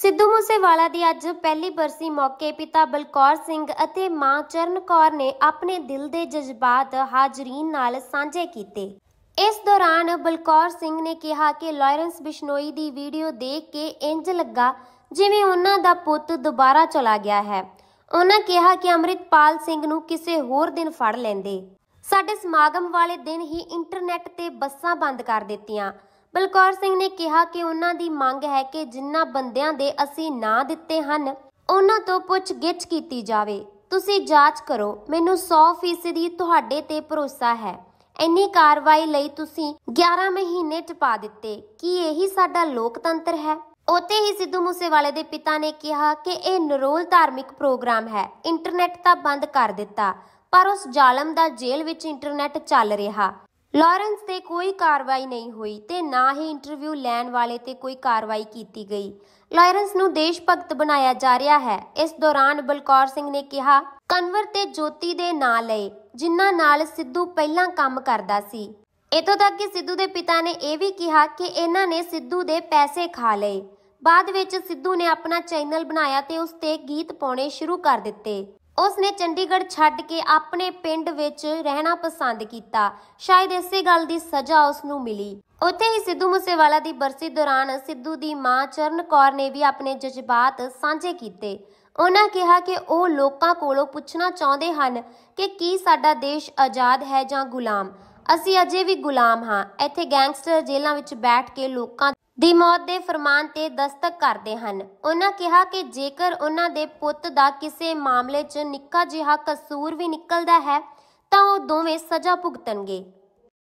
ਸਿੱਧੂ ਮੂਸੇਵਾਲਾ ਦੀ ਅੱਜ ਪਹਿਲੀ ਬਰਸੀ ਮੌਕੇ ਪਿਤਾ ਬਲਕੌਰ ਸਿੰਘ ਅਤੇ ਮਾਂ ਚਰਨ ਕੌਰ ਨੇ ਆਪਣੇ ਦਿਲ ਦੇ ਜਜ਼ਬਾਤ ਹਾਜ਼ਰੀਨ ਨਾਲ ਸਾਂਝੇ ਕੀਤੇ ਇਸ ਦੌਰਾਨ ਬਲਕੌਰ ਸਿੰਘ ਨੇ ਕਿਹਾ ਕਿ ਲਾਇਰੈਂਸ ਬਿਸ਼ਨੋਈ ਦੀ ਵੀਡੀਓ ਦੇਖ ਕੇ ਇੰਜ ਲੱਗਾ ਜਿਵੇਂ ਉਹਨਾਂ ਦਾ ਪੁੱਤ ਦੁਬਾਰਾ ਚਲਾ ਗਿਆ ਹੈ ਉਹਨਾਂ ਕਿਹਾ ਕਿ ਅਮਰਿਤਪਾਲ ਸਿੰਘ ਨੂੰ ਕਿਸੇ ਹੋਰ ਦਿਨ ਫੜ ਲੈਂਦੇ ਸਾਡੇ ਸਮਾਗਮ ਵਾਲੇ ਦਿਨ ਹੀ ਇੰਟਰਨੈਟ ਤੇ ਬੱਸਾਂ ਬੰਦ ਕਰ ਦਿੱਤੀਆਂ ਬਲਕੌਰ ਸਿੰਘ ਨੇ ਕਿਹਾ ਕਿ ਉਹਨਾਂ ਦੀ ਮੰਗ ਹੈ ਕਿ ਜਿੰਨਾ ਬੰਦਿਆਂ ਦੇ ਅਸੀਂ ਨਾਂ ਦਿੱਤੇ ਹਨ ਉਹਨਾਂ ਤੋਂ ਪੁੱਛਗਿੱਛ ਕੀਤੀ ਜਾਵੇ ਤੁਸੀਂ ਜਾਂਚ ਕਰੋ ਮੈਨੂੰ 100% ਦੀ ਤੁਹਾਡੇ ਤੇ ਭਰੋਸਾ ਹੈ ਇੰਨੀ ਕਾਰਵਾਈ ਲਈ ਤੁਸੀਂ 11 ਮਹੀਨੇ ਟਪਾ ਦਿੱਤੇ ਕੀ ਇਹੀ ਸਾਡਾ ਲੋਕਤੰਤਰ ਹੈ ਉਤੇ ਹੀ ਸਿੱਧੂ ਮੂਸੇਵਾਲੇ ਦੇ ਪਿਤਾ ਨੇ ਕਿਹਾ ਕਿ ਇਹ ਨਰੋਲ ਧਾਰਮਿਕ ਪ੍ਰੋਗਰਾਮ ਹੈ ਇੰਟਰਨੈਟ ਤਾਂ ਬੰਦ ਕਰ ਦਿੱਤਾ ਪਰ ਉਸ ਜ਼ਾਲਮ ਦਾ ਜੇਲ੍ਹ ਵਿੱਚ ਇੰਟਰਨੈਟ ਚੱਲ ਰਿਹਾ ਲਾਰੈਂਸ ਤੇ ਕੋਈ ਕਾਰਵਾਈ ਨਹੀਂ ਹੋਈ ਤੇ ਨਾ ਹੀ ਇੰਟਰਵਿਊ ਲੈਣ ਵਾਲੇ ਤੇ ਕੋਈ ਕਾਰਵਾਈ ਕੀਤੀ ਗਈ ਲਾਰੈਂਸ ਨੂੰ ਦੇਸ਼ ਭਗਤ ਬਣਾਇਆ ਜਾ ਰਿਹਾ ਹੈ ਇਸ ਦੌਰਾਨ ਬਲਕੌਰ ਸਿੰਘ ਨੇ ਕਿਹਾ ਕਨਵਰ ਤੇ ਜੋਤੀ ਦੇ ਨਾਂ ਲਏ ਜਿਨ੍ਹਾਂ ਨਾਲ ਸਿੱਧੂ ਪਹਿਲਾਂ ਕੰਮ ਕਰਦਾ ਸੀ ਇਤੋਂ ਤੱਕ ਕਿ ਸਿੱਧੂ ਦੇ ਪਿਤਾ ਨੇ ਇਹ ਵੀ ਕਿਹਾ ਕਿ ਇਹਨਾਂ ਨੇ ਸਿੱਧੂ ਦੇ ਪੈਸੇ ਖਾ ਲਏ ਬਾਅਦ ਵਿੱਚ ਸਿੱਧੂ ਨੇ ਆਪਣਾ ਚੈਨਲ ਬਣਾਇਆ ਤੇ ਉਸ ਤੇ ਗੀਤ ਪਾਉਣੇ ਸ਼ੁਰੂ ਕਰ ਦਿੱਤੇ ਉਸ ਨੇ ਚੰਡੀਗੜ੍ਹ ਛੱਡ ਕੇ ਆਪਣੇ ਪਿੰਡ ਵਿੱਚ ਰਹਿਣਾ ਪਸੰਦ ਕੀਤਾ ਸ਼ਾਇਦ ਇਸੇ ਗੱਲ ਦੀ ਸਜ਼ਾ ਉਸ ਨੂੰ ਮਿਲੀ ਉੱਥੇ ਹੀ ਸਿੱਧੂ ਮੂਸੇਵਾਲਾ ਦੀ ਬਰਸੀ ਦੌਰਾਨ ਸਿੱਧੂ ਦੀ ਮਾਂ ਚਰਨ ਕੌਰ ਨੇ ਵੀ ਆਪਣੇ ਜਜ਼ਬਾਤ ਸਾਂਝੇ ਕੀਤੇ ਉਹਨਾਂ ਕਿਹਾ ਕਿ ਉਹ ਲੋਕਾਂ ਕੋਲੋਂ ਪੁੱਛਣਾ ਚਾਹੁੰਦੇ ਹਨ ਕਿ ਕੀ ਸਾਡਾ ਦੇਸ਼ ਆਜ਼ਾਦ ਹੈ ਜਾਂ ਗੁਲਾਮ ਅਸੀਂ ਅਜੇ ਵੀ ਗੁਲਾਮ ਹਾਂ ਇੱਥੇ ਗੈਂਗਸਟਰ ਜੇਲ੍ਹਾਂ ਵਿੱਚ ਬੈਠ ਕੇ ਲੋਕਾਂ ਦੀ ਮੌਤ ਦੇ ਫਰਮਾਨ ਤੇ ਦਸਤਕ ਕਰਦੇ ਹਨ ਉਹਨਾਂ ਕਿਹਾ ਕਿ ਜੇਕਰ ਉਹਨਾਂ ਦੇ ਪੁੱਤ ਦਾ ਕਿਸੇ ਮਾਮਲੇ 'ਚ ਨਿੱਕਾ ਜਿਹਾ ਕਸੂਰ ਵੀ ਨਿਕਲਦਾ ਹੈ ਤਾਂ ਉਹ ਦੋਵੇਂ ਸਜ਼ਾ ਭੁਗਤਣਗੇ